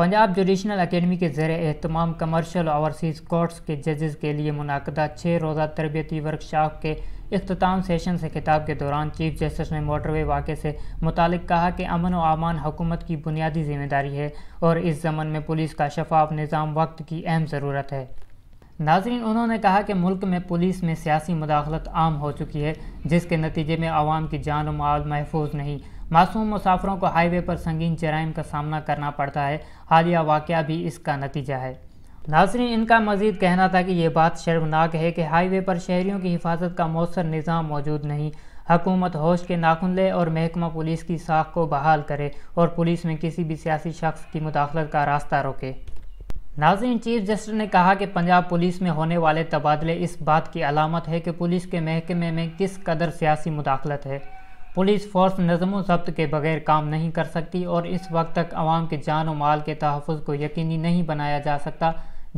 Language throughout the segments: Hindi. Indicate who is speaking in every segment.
Speaker 1: पंजाब जुडिशनल अकेडमी के ज़र अहतमाम कमर्शल ओवरसीज़ कोर्ट्स के जजेस के लिए मुनदा छः रोज़ा तरबती वर्कशॉप के अख्ताम सेशन से खिताब के दौरान चीफ जस्टिस ने मोटरवे वाक़े से मुतल कहा कि अमन व अमान हुकूमत की बुनियादी जिम्मेदारी है और इस जमन में पुलिस का शफाफ निज़ाम वक्त की अहम ज़रूरत है नाजरीन उन्होंने कहा कि मुल्क में पुलिस में सियासी मुदाखलत आम हो चुकी है जिसके नतीजे में आवाम की जान व माल महफूज नहीं मासूम मुसाफरों को हाईवे पर संगीन जराइम का सामना करना पड़ता है हालिया वाक़ भी इसका नतीजा है नाजरीन इनका मजीद कहना था कि यह बात शर्मनाक है कि हाईवे पर शहरीों की हिफाजत का मौसर निज़ाम मौजूद नहीं हकूमत होश के नाखुन ले और महकमा पुलिस की साख को बहाल करे और पुलिस में किसी भी सियासी शख्स की मुदाखलत का रास्ता रोके नाजरीन चीफ जस्टिस ने कहा कि पंजाब पुलिस में होने वाले तबादले इस बात की अलामत है कि पुलिस के महकमे में किस कदर सियासी मुदाखलत है पुलिस फोर्स नज़म जब्त के बगैर काम नहीं कर सकती और इस वक्त तक आवाम के जान और माल के तहफ़ को यकीनी नहीं बनाया जा सकता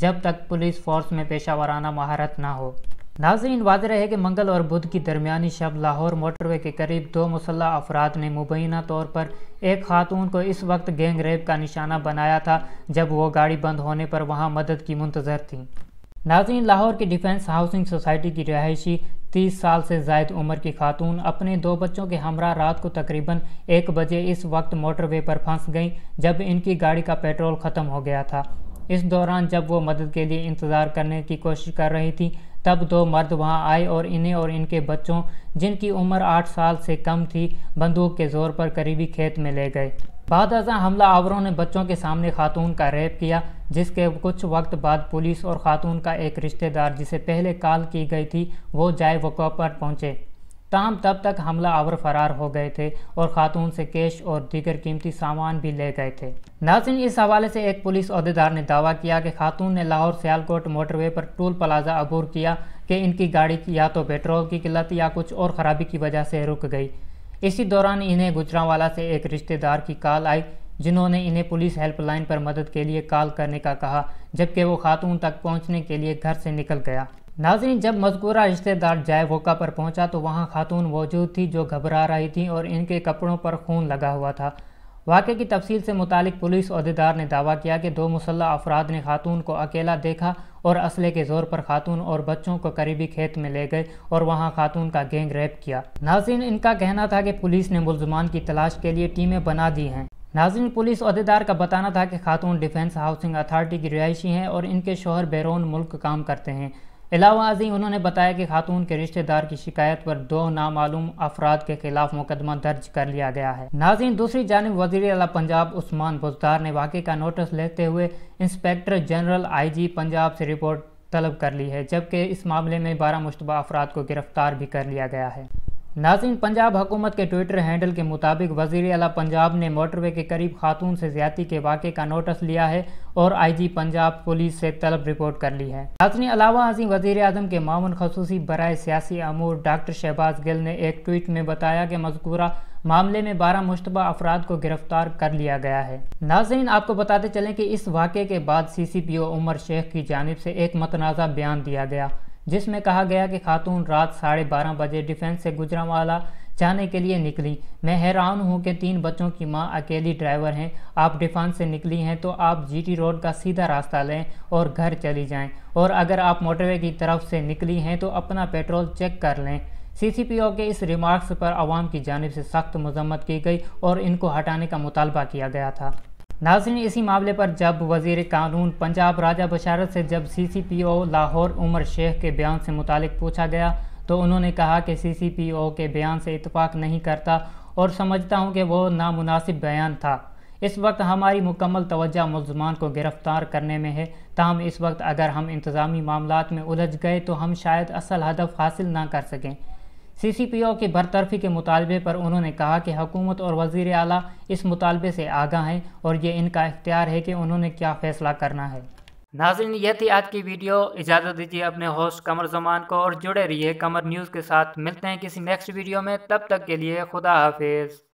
Speaker 1: जब तक पुलिस फोर्स में पेशा वाराना महारत ना हो नाजरीन वाज है कि मंगल और बुध की दरमियानी शब लाहौर मोटरवे के करीब दो मुसल्ह अफराद ने मुबैना तौर पर एक खातून को इस वक्त गेंग रेप का निशाना बनाया था जब वो गाड़ी बंद होने पर वहाँ मदद की मंतजर थी नाजरीन लाहौर के डिफेंस हाउसिंग सोसाइटी की रिहायशी 30 साल से जायद उम्र की खातून अपने दो बच्चों के हमरा रात को तकरीबन एक बजे इस वक्त मोटरवे पर फंस गईं जब इनकी गाड़ी का पेट्रोल ख़त्म हो गया था इस दौरान जब वो मदद के लिए इंतज़ार करने की कोशिश कर रही थी तब दो मर्द वहां आए और इन्हें और इनके बच्चों जिनकी उम्र आठ साल से कम थी बंदूक के जोर पर करीबी खेत में ले गए बाद हमला आवरों ने बच्चों के सामने खातून का रेप किया जिसके कुछ वक्त बाद पुलिस और खातून का एक रिश्तेदार जिसे पहले कॉल की गई थी वो जाय वक़ा पर पहुँचे ताम तब तक हमला आवर फरार हो गए थे और खातून से कैश और दीगर कीमती सामान भी ले गए थे नासिन इस हवाले से एक पुलिस अहदेदार ने दावा किया कि खातून ने लाहौर सियालकोट मोटरवे पर टोल प्लाजा अबूर किया कि इनकी गाड़ी या तो पेट्रोल की किल्लत या कुछ और ख़राबी की वजह से रुक गई इसी दौरान इन्हें गुजरावाला से एक रिश्तेदार की कॉल आई जिन्होंने इन्हें पुलिस हेल्पलाइन पर मदद के लिए कॉल करने का कहा जबकि वो खातून तक पहुंचने के लिए घर से निकल गया नाजरीन जब मजकूरा रिश्तेदार जाय वोका पर पहुंचा तो वहां खातून मौजूद थी जो घबरा रही थी और इनके कपड़ों पर खून लगा हुआ था वाक़े की तफसील से मुतालिक पुलिस अहदेदार ने दावा किया कि दो मुसल्ह अफराद ने खातून को अकेला देखा और असले के जोर पर खातून और बच्चों को करीबी खेत में ले गए और वहां खातून का गैंग रेप किया नाजिन इनका कहना था कि पुलिस ने मुलजमान की तलाश के लिए टीमें बना दी हैं नाजिन पुलिस अहदेदार का बताना था कि खातून डिफेंस हाउसिंग अथार्टी की रिहायशी हैं और इनके शोहर बैरून मुल्क काम करते हैं अलावा अजी उन्होंने बताया कि खातून के रिश्तेदार की शिकायत पर दो नामालूम अफराद के खिलाफ मुकदमा दर्ज कर लिया गया है नाजिन दूसरी जानब वजी अला पंजाब उस्मान बुजदार ने वाक़े का नोटिस लेते हुए inspector general I G Punjab से रिपोर्ट तलब कर ली है जबकि इस मामले में बारह मुशतबा अफराद को गिरफ्तार भी कर लिया गया है नाजिन पंजाब हुकूमत के ट्विटर हैंडल के मुताबिक वजीर अला पंजाब ने मोटरवे के करीब खातून से ज्यादा के वाक़े का नोटिस लिया है और आई जी पंजाब पुलिस से तलब रिपोर्ट कर ली है नाजनी अलावा हजी वजीर अजम के मामन खसूसी बरए सियासी अमूर डॉक्टर शहबाज गिल ने एक ट्वीट में बताया कि मजकूरा मामले में बारह मुशतबा अफराद को गिरफ्तार कर लिया गया है नाजरीन आपको बताते चलें कि इस वाक़े के बाद C C P O Umar Sheikh की जानब से एक मतनाज़ा बयान दिया गया जिसमें कहा गया कि खातून रात साढ़े बारह बजे डिफेंस से गुजरावाला जाने के लिए निकली मैं हैरान हूँ कि तीन बच्चों की माँ अकेली ड्राइवर हैं आप डिफेंस से निकली हैं तो आप जीटी रोड का सीधा रास्ता लें और घर चली जाएं और अगर आप मोटरवे की तरफ से निकली हैं तो अपना पेट्रोल चेक कर लें सीसीपीओ के इस रिमार्क्स पर आवाम की जानब से सख्त मजम्मत की गई और इनको हटाने का मुतालबा किया गया था नाजरीन इसी मामले पर जब वजीर कानून पंजाब राजा बशारत से जब C C P O Lahore Umar Sheikh के बयान से मुतालिक पूछा गया तो उन्होंने कहा कि सी सी पी ओ के बयान से इतफाक़ नहीं करता और समझता हूँ कि वो नामुनासिब बयान था इस वक्त हमारी मुकम्मल तोज्जा मुलजमान को गिरफ़्तार करने में है ताहम इस वक्त अगर हम इंतज़ामी मामला में उलझ गए तो हम शायद असल हदफ हासिल ना कर सकें सी सी पी ओ की बरतरफी के मुतालबे पर उन्होंने कहा कि हुकूमत और वजीर अली इस मुतालबे से आगा हैं और ये इनका इख्तियार है कि उन्होंने क्या फ़ैसला करना है नाजिन यह थी आज की वीडियो इजाज़त दीजिए अपने होस्ट कमर जमान को और जुड़े रहिए कमर न्यूज़ के साथ मिलते हैं किसी नेक्स्ट वीडियो में तब तक के लिए खुदा हाफिज़